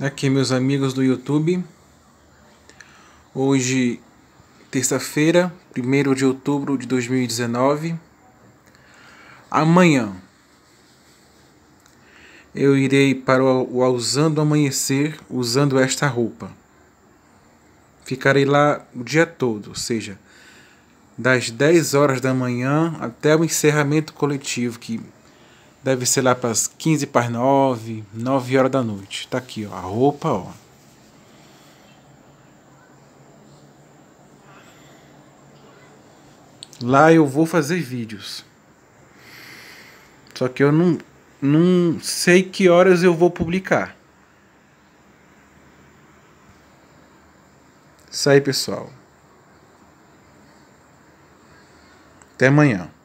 Aqui, meus amigos do YouTube. Hoje, terça-feira, 1 de outubro de 2019. Amanhã, eu irei para o Ausando Amanhecer usando esta roupa. Ficarei lá o dia todo, ou seja, das 10 horas da manhã até o encerramento coletivo, que Deve ser lá para as 15 para 9, 9 horas da noite. Tá aqui, ó, a roupa, ó. Lá eu vou fazer vídeos. Só que eu não, não sei que horas eu vou publicar. Isso aí, pessoal. Até amanhã.